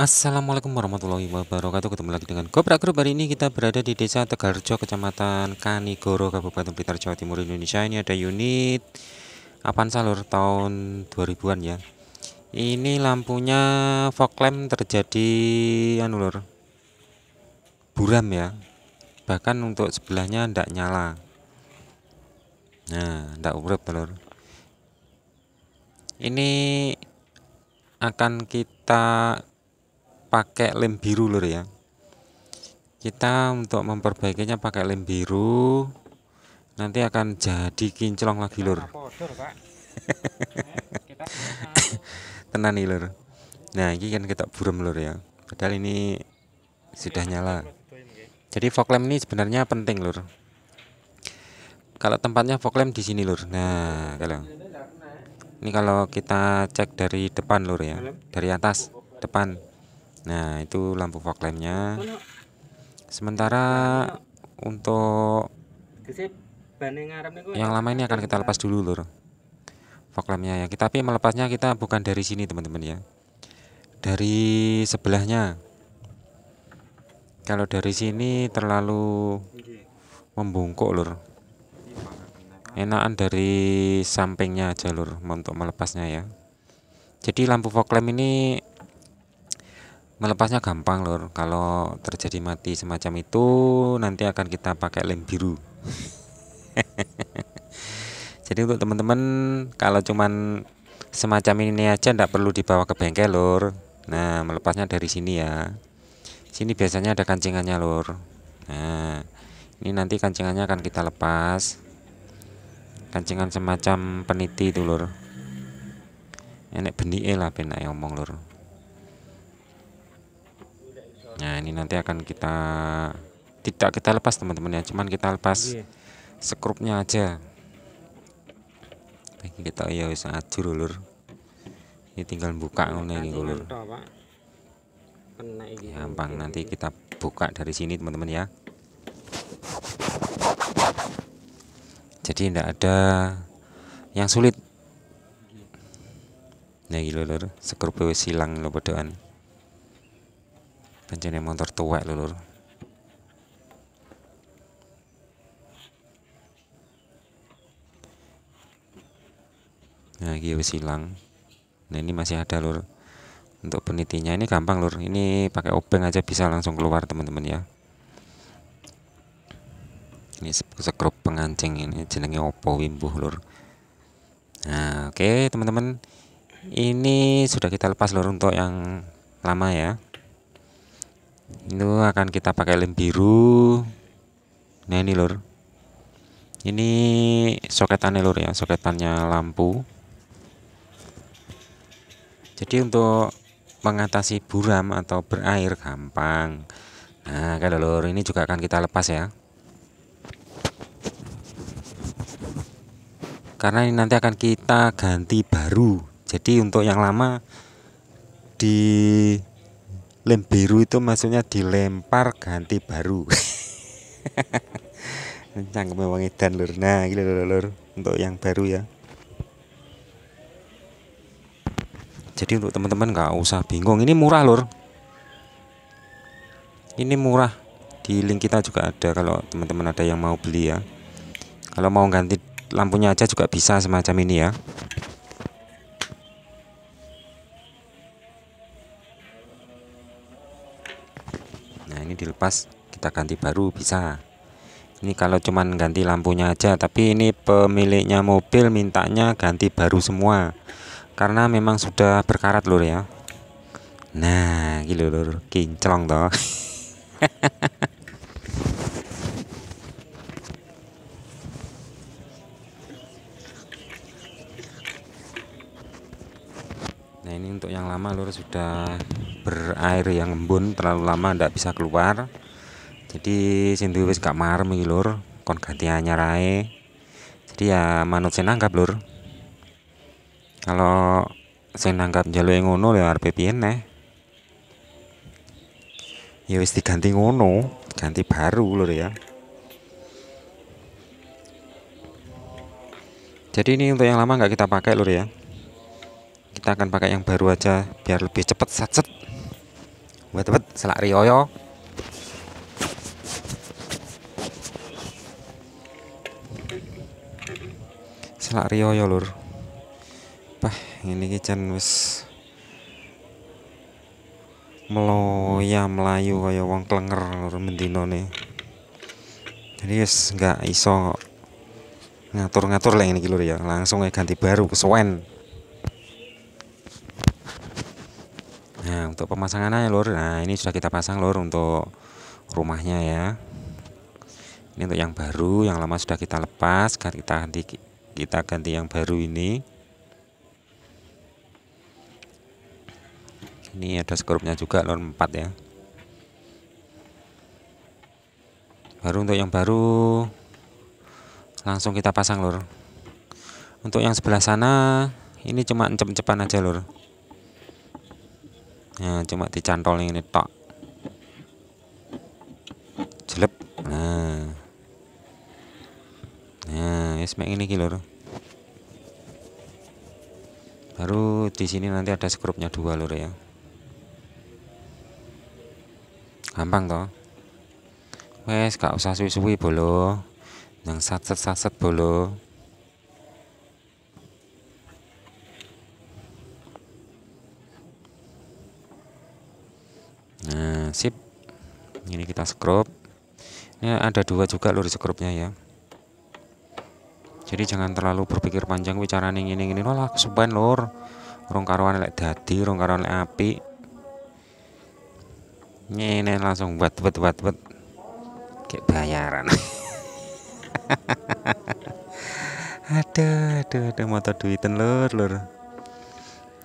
Assalamualaikum warahmatullahi wabarakatuh Ketemu lagi dengan Gobrak Group Hari ini kita berada di desa Tegarjo Kecamatan Kanigoro Kabupaten Blitar Jawa Timur Indonesia Ini ada unit Avanza Lur tahun 2000an ya Ini lampunya fog lamp terjadi anu Buram ya Bahkan untuk sebelahnya tidak nyala Nah tidak urut telur Ini akan kita pakai lem biru lur ya kita untuk memperbaikinya pakai lem biru nanti akan jadi kinclong lagi lur tenan nih lur nah ini kan kita buram lur ya padahal ini sudah nyala jadi fog lamp ini sebenarnya penting lur kalau tempatnya fog lamp di sini lur nah kalau ini kalau kita cek dari depan lur ya dari atas depan Nah, itu lampu fog lampnya. Sementara untuk yang lama ini akan kita lepas dulu, Lur. lampnya ya. Kita tapi melepasnya kita bukan dari sini, teman-teman ya. Dari sebelahnya. Kalau dari sini terlalu membungkuk, Lur. Enakan dari sampingnya aja, Lur, untuk melepasnya ya. Jadi lampu fog lamp ini melepasnya gampang lor kalau terjadi mati semacam itu nanti akan kita pakai lem biru jadi untuk teman-teman kalau cuman semacam ini aja tidak perlu dibawa ke bengkel lor nah melepasnya dari sini ya sini biasanya ada kancingannya lor nah ini nanti kancingannya akan kita lepas kancingan semacam peniti itu lor enek benih lah benak omong lor nah ini nanti akan kita tidak kita lepas teman-teman ya cuman kita lepas iya. sekrupnya aja Ini kita ya wis ajur lur ini tinggal buka nah, ngono iki lur ya, gampang nanti kita buka dari sini teman-teman ya jadi tidak ada yang sulit nah gila lur sekrup silang lho padahal. Pencene motor tua lho, Lur. Nah, iki wis hilang. Nah, ini masih ada, Lur. Untuk penitinya ini gampang, Lur. Ini pakai obeng aja bisa langsung keluar, teman-teman ya. Ini sekrup pengancing ini jenengnya opo wimbuh, Lur. Nah, oke, teman-teman. Ini sudah kita lepas, Lur, untuk yang lama ya. Ini akan kita pakai lem biru nah ini lur ini soketannya lur ya soketannya lampu jadi untuk mengatasi buram atau berair gampang nah kalau lur ini juga akan kita lepas ya karena ini nanti akan kita ganti baru jadi untuk yang lama di lem biru itu maksudnya dilempar ganti baru kencang kemewangi edan lur nah gila lur lur untuk yang baru ya jadi untuk teman-teman nggak usah bingung ini murah lur ini murah di link kita juga ada kalau teman-teman ada yang mau beli ya kalau mau ganti lampunya aja juga bisa semacam ini ya ini dilepas kita ganti baru bisa ini kalau cuman ganti lampunya aja tapi ini pemiliknya mobil mintanya ganti baru semua karena memang sudah berkarat lur ya nah gitu lur kinclong toh nah ini untuk yang lama lur sudah berair yang embun terlalu lama tidak bisa keluar jadi sendiri wis gak mar mengilur. lur kon ganti anyar ae jadi ya manut sing nanggap lur kalau sing nanggap jalur yang uno ya, arep piye nih. ya wis diganti ngono ganti baru lur ya jadi ini untuk yang lama nggak kita pakai lur ya kita akan pakai yang baru aja biar lebih cepat saset wet-wet selak rioyo selak rioyo lur pah ini kican wis meloya melayu kaya wong klenger lur mendino nih jadi wis enggak iso ngatur-ngatur lah ini lur ya langsung ganti baru kesuwen untuk pemasangannya lor nah ini sudah kita pasang lor untuk rumahnya ya ini untuk yang baru yang lama sudah kita lepas kan kita ganti kita ganti yang baru ini ini ada skrupnya juga lor 4 ya baru untuk yang baru langsung kita pasang lor untuk yang sebelah sana ini cuma cepat-cepat aja lor nah, cuma dicantol ini tok jelep nah nah wis ini lho baru di sini nanti ada skrupnya dua lur ya gampang toh wes gak usah suwi-suwi bolo yang saset-saset bolo nah sip ini kita scrub ini ada dua juga loh di scrubnya ya jadi jangan terlalu berpikir panjang bicara nih ini ini lah kesuban lor rong karuan lek dadi rong karuan lek api ini langsung buat buat buat buat kayak bayaran Ada ada ada motor duitan lor lor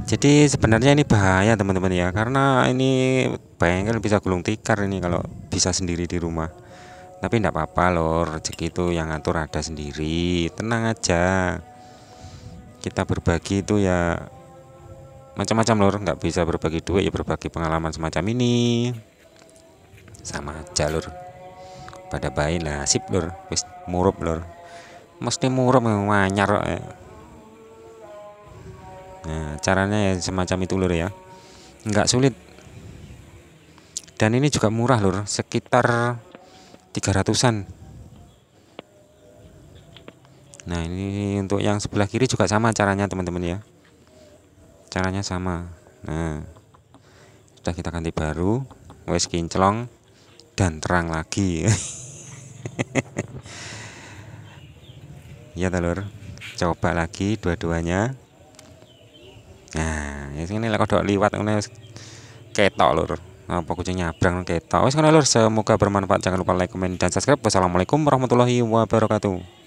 jadi sebenarnya ini bahaya teman-teman ya karena ini bengkel bisa gulung tikar ini kalau bisa sendiri di rumah tapi tidak apa-apa loh rezeki itu yang ngatur ada sendiri tenang aja kita berbagi itu ya macam-macam lor nggak bisa berbagi duit ya berbagi pengalaman semacam ini sama aja lor pada baik lah sip lor wis murup lor mesti murup nganyar eh nah caranya ya semacam itu lur ya Enggak sulit dan ini juga murah lur sekitar 300an nah ini untuk yang sebelah kiri juga sama caranya teman-teman ya caranya sama nah sudah kita ganti baru wes kinclong dan terang lagi ya telur coba lagi dua-duanya ini lek kodok liwat ngene ketok lur. Apa kucing nyabrang ketok. Wis ngono lur, semoga bermanfaat. Jangan lupa like, komen dan subscribe. Wassalamualaikum warahmatullahi wabarakatuh.